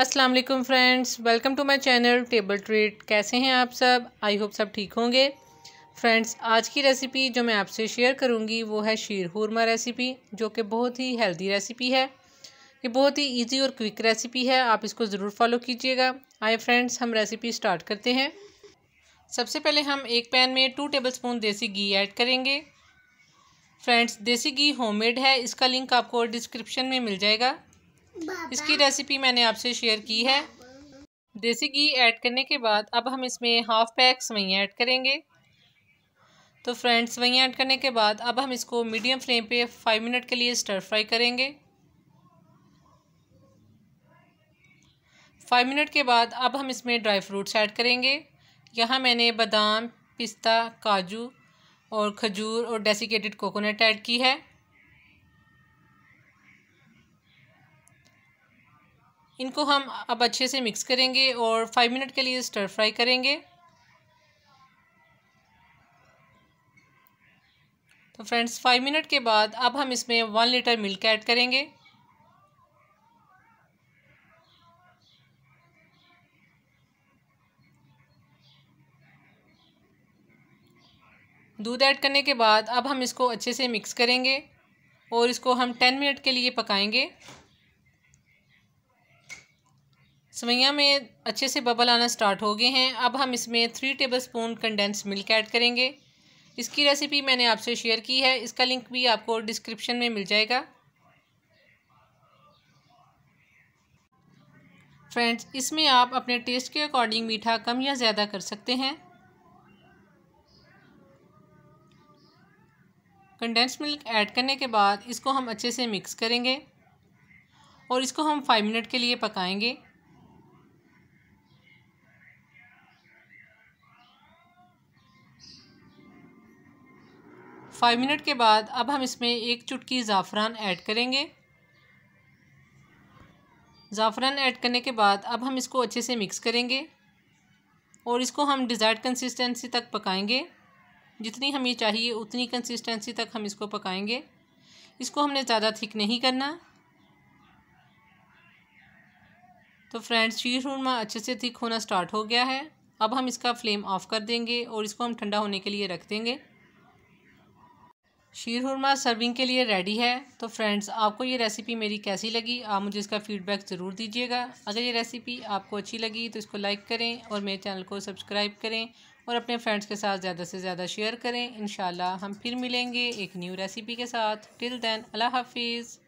Aslam friends welcome to my channel table treat कैसे हैं आप सब आई होप सब ठीक होंगे फ्रेंड्स आज की रेसिपी जो मैं आपसे शेयर करूंगी वो है शीर हुरमा रेसिपी जो कि बहुत ही हेल्दी रेसिपी है ये बहुत ही इजी और क्विक रेसिपी है आप इसको ज़रूर फॉलो कीजिएगा आए फ्रेंड्स हम रेसिपी स्टार्ट करते हैं सबसे पहले हम एक पैन में टू टेबल स्पून देसी घी ऐड करेंगे फ्रेंड्स देसी घी होममेड है इसका लिंक आपको डिस्क्रिप्शन में मिल जाएगा इसकी रेसिपी मैंने आपसे शेयर की है देसी घी ऐड करने के बाद अब हम इसमें हाफ पैक सवैया ऐड करेंगे तो फ्रेंड्स सवैया ऐड करने के बाद अब हम इसको मीडियम फ्लेम पे फाइव मिनट के लिए स्टर फ्राई करेंगे फाइव मिनट के बाद अब हम इसमें ड्राई फ्रूट्स ऐड करेंगे यहाँ मैंने बादाम पिस्ता काजू और खजूर और डेसिकेटेड कोकोनट ऐड की है इनको हम अब अच्छे से मिक्स करेंगे और फाइव मिनट के लिए स्टर फ्राई करेंगे तो फ्रेंड्स फाइव मिनट के बाद अब हम इसमें वन लीटर मिल्क ऐड करेंगे दूध ऐड करने के बाद अब हम इसको अच्छे से मिक्स करेंगे और इसको हम टेन मिनट के लिए पकाएंगे सवैया में अच्छे से बबल आना स्टार्ट हो गए हैं अब हम इसमें three tablespoon condense milk add करेंगे इसकी रेसिपी मैंने आपसे शेयर की है इसका लिंक भी आपको डिस्क्रिप्शन में मिल जाएगा फ्रेंड्स इसमें आप अपने टेस्ट के अकॉर्डिंग मीठा कम या ज़्यादा कर सकते हैं कंडेंस मिल्क ऐड करने के बाद इसको हम अच्छे से मिक्स करेंगे और इसको हम फाइव मिनट के लिए पकाएंगे फाइव मिनट के बाद अब हम इसमें एक चुटकी ज़ाफ़रान ऐड करेंगे ज़ाफ़रान ऐड करने के बाद अब हम इसको अच्छे से मिक्स करेंगे और इसको हम डिज़ायर्ड कंसिस्टेंसी तक पकाएंगे जितनी हमें चाहिए उतनी कंसिस्टेंसी तक हम इसको पकाएंगे इसको हमने ज़्यादा थिक नहीं करना तो फ्रेंड्स शीर शूरमा अच्छे से थिक होना स्टार्ट हो गया है अब हम इसका फ्लेम ऑफ़ कर देंगे और इसको हम ठंडा होने के लिए रख देंगे शीर हुरमा सर्विंग के लिए रेडी है तो फ्रेंड्स आपको ये रेसिपी मेरी कैसी लगी आप मुझे इसका फीडबैक ज़रूर दीजिएगा अगर ये रेसिपी आपको अच्छी लगी तो इसको लाइक करें और मेरे चैनल को सब्सक्राइब करें और अपने फ्रेंड्स के साथ ज़्यादा से ज़्यादा शेयर करें इन हम फिर मिलेंगे एक न्यू रेसिपी के साथ टिल दैन अल्लाह हाफिज़